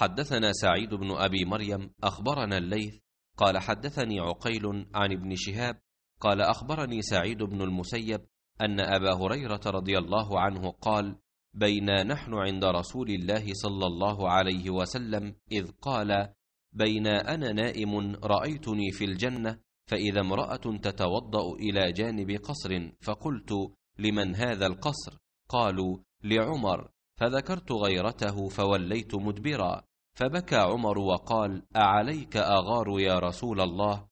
حدثنا سعيد بن أبي مريم أخبرنا الليث قال حدثني عقيل عن ابن شهاب قال أخبرني سعيد بن المسيب أن أبا هريرة رضي الله عنه قال بينا نحن عند رسول الله صلى الله عليه وسلم إذ قال بينا أنا نائم رأيتني في الجنة فإذا امرأة تتوضأ إلى جانب قصر فقلت لمن هذا القصر قالوا لعمر فذكرت غيرته فوليت مدبرا فبكى عمر وقال أعليك أغار يا رسول الله